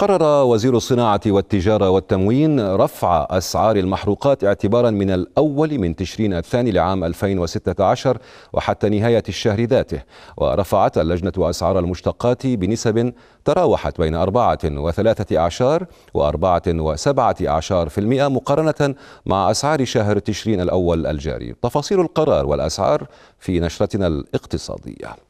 قرر وزير الصناعة والتجارة والتموين رفع أسعار المحروقات اعتبارا من الأول من تشرين الثاني لعام 2016 وحتى نهاية الشهر ذاته ورفعت اللجنة أسعار المشتقات بنسب تراوحت بين أربعة وثلاثة أعشار وأربعة وسبعة أعشار في المئة مقارنة مع أسعار شهر تشرين الأول الجاري تفاصيل القرار والأسعار في نشرتنا الاقتصادية